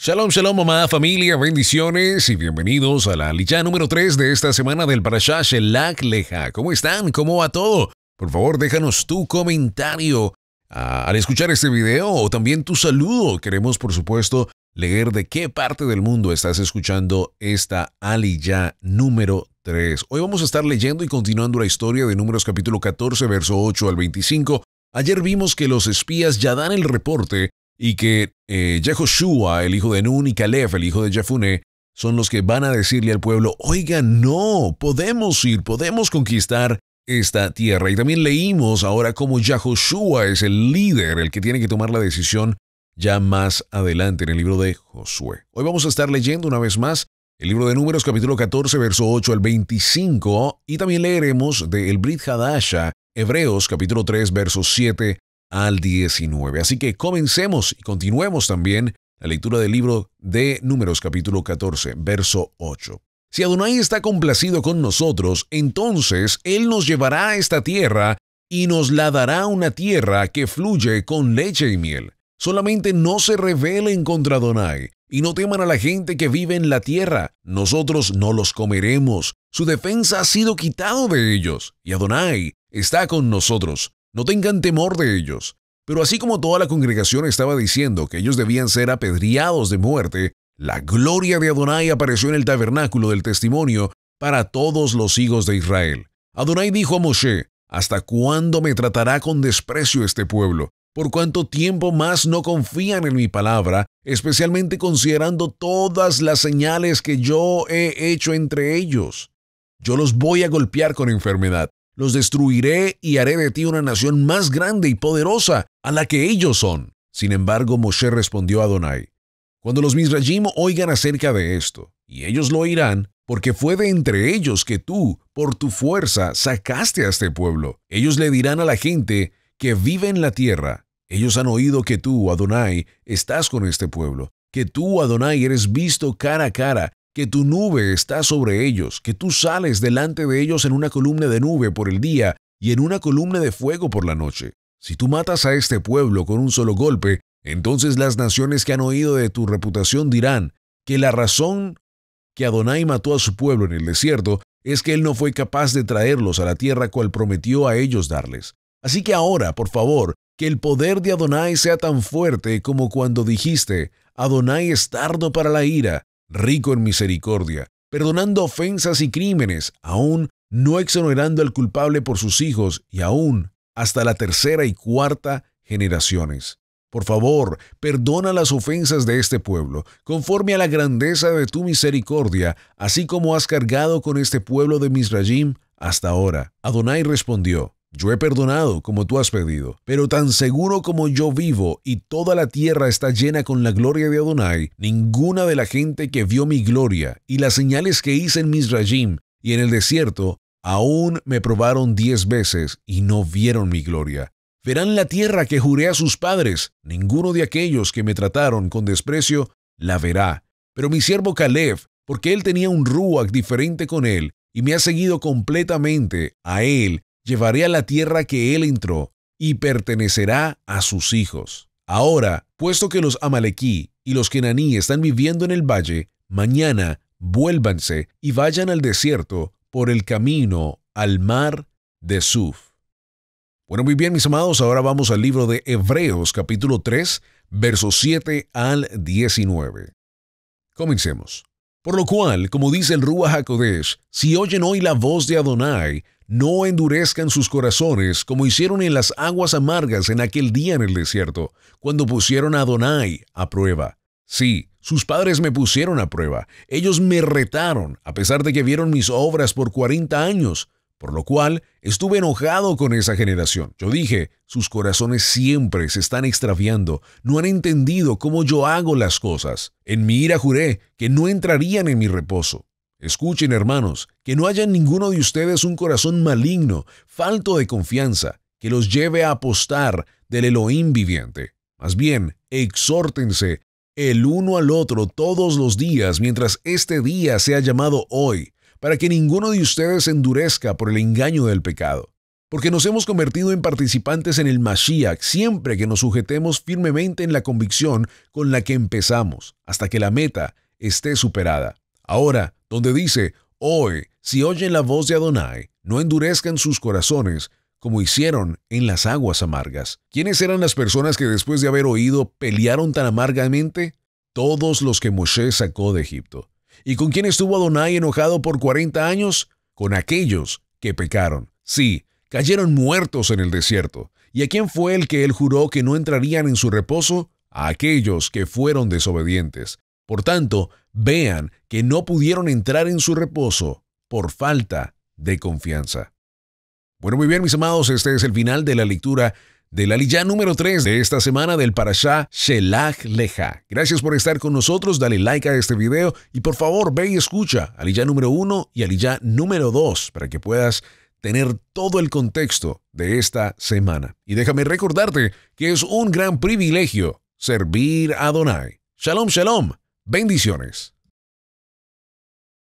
Shalom, shalom, mamá, familia, bendiciones y bienvenidos a la aliyah número 3 de esta semana del Parashah Shelak Leja. ¿Cómo están? ¿Cómo va todo? Por favor, déjanos tu comentario ah, al escuchar este video o también tu saludo. Queremos, por supuesto, leer de qué parte del mundo estás escuchando esta aliyah número 3. Hoy vamos a estar leyendo y continuando la historia de Números capítulo 14, verso 8 al 25. Ayer vimos que los espías ya dan el reporte y que eh, el hijo de Nun, y Calef, el hijo de Jafune, son los que van a decirle al pueblo, oiga, no, podemos ir, podemos conquistar esta tierra. Y también leímos ahora cómo Jehoshua es el líder, el que tiene que tomar la decisión ya más adelante en el libro de Josué. Hoy vamos a estar leyendo una vez más el libro de Números capítulo 14, verso 8 al 25, y también leeremos de El Brit Hadasha, Hebreos capítulo 3, verso 7 al 19. Así que comencemos y continuemos también la lectura del libro de Números capítulo 14, verso 8. Si Adonai está complacido con nosotros, entonces Él nos llevará a esta tierra y nos la dará una tierra que fluye con leche y miel. Solamente no se rebelen contra Adonai y no teman a la gente que vive en la tierra. Nosotros no los comeremos. Su defensa ha sido quitado de ellos y Adonai está con nosotros. No tengan temor de ellos. Pero así como toda la congregación estaba diciendo que ellos debían ser apedreados de muerte, la gloria de Adonai apareció en el tabernáculo del testimonio para todos los hijos de Israel. Adonai dijo a Moshe, ¿Hasta cuándo me tratará con desprecio este pueblo? ¿Por cuánto tiempo más no confían en mi palabra, especialmente considerando todas las señales que yo he hecho entre ellos? Yo los voy a golpear con enfermedad, los destruiré y haré de ti una nación más grande y poderosa a la que ellos son. Sin embargo, Moshe respondió a Adonai, Cuando los Misrayim oigan acerca de esto, y ellos lo oirán, porque fue de entre ellos que tú, por tu fuerza, sacaste a este pueblo. Ellos le dirán a la gente que vive en la tierra, ellos han oído que tú, Adonai, estás con este pueblo, que tú, Adonai, eres visto cara a cara que tu nube está sobre ellos, que tú sales delante de ellos en una columna de nube por el día y en una columna de fuego por la noche. Si tú matas a este pueblo con un solo golpe, entonces las naciones que han oído de tu reputación dirán que la razón que Adonai mató a su pueblo en el desierto es que él no fue capaz de traerlos a la tierra cual prometió a ellos darles. Así que ahora, por favor, que el poder de Adonai sea tan fuerte como cuando dijiste, Adonai es tardo para la ira rico en misericordia, perdonando ofensas y crímenes, aún no exonerando al culpable por sus hijos y aún hasta la tercera y cuarta generaciones. Por favor, perdona las ofensas de este pueblo, conforme a la grandeza de tu misericordia, así como has cargado con este pueblo de Misrayim hasta ahora. Adonai respondió, yo he perdonado como tú has pedido, pero tan seguro como yo vivo y toda la tierra está llena con la gloria de Adonai, ninguna de la gente que vio mi gloria y las señales que hice en Misraim y en el desierto, aún me probaron diez veces y no vieron mi gloria. Verán la tierra que juré a sus padres, ninguno de aquellos que me trataron con desprecio la verá. Pero mi siervo Caleb, porque él tenía un ruach diferente con él, y me ha seguido completamente, a él llevaré a la tierra que él entró, y pertenecerá a sus hijos. Ahora, puesto que los amalequí y los kenaní están viviendo en el valle, mañana vuélvanse y vayan al desierto por el camino al mar de Suf. Bueno, muy bien, mis amados, ahora vamos al libro de Hebreos, capítulo 3, versos 7 al 19. Comencemos. Por lo cual, como dice el Ruach HaKodesh, si oyen hoy la voz de Adonai, no endurezcan sus corazones como hicieron en las aguas amargas en aquel día en el desierto, cuando pusieron a Adonai a prueba. Sí, sus padres me pusieron a prueba, ellos me retaron, a pesar de que vieron mis obras por 40 años, por lo cual estuve enojado con esa generación. Yo dije, sus corazones siempre se están extraviando, no han entendido cómo yo hago las cosas. En mi ira juré que no entrarían en mi reposo. Escuchen, hermanos, que no haya en ninguno de ustedes un corazón maligno, falto de confianza, que los lleve a apostar del Elohim viviente. Más bien, exhórtense el uno al otro todos los días mientras este día sea llamado hoy, para que ninguno de ustedes endurezca por el engaño del pecado. Porque nos hemos convertido en participantes en el Mashiach siempre que nos sujetemos firmemente en la convicción con la que empezamos, hasta que la meta esté superada. Ahora, donde dice, Hoy, si oyen la voz de Adonai, no endurezcan sus corazones, como hicieron en las aguas amargas. ¿Quiénes eran las personas que después de haber oído pelearon tan amargamente? Todos los que Moshe sacó de Egipto. ¿Y con quién estuvo Adonai enojado por 40 años? Con aquellos que pecaron. Sí, cayeron muertos en el desierto. ¿Y a quién fue el que él juró que no entrarían en su reposo? A aquellos que fueron desobedientes. Por tanto, vean que no pudieron entrar en su reposo por falta de confianza. Bueno, muy bien, mis amados, este es el final de la lectura de la número 3 de esta semana del Parashá Shelach Leja. Gracias por estar con nosotros, dale like a este video y por favor ve y escucha Aliyah número 1 y Aliyah número 2 para que puedas tener todo el contexto de esta semana. Y déjame recordarte que es un gran privilegio servir a Donai. Shalom, shalom. Bendiciones.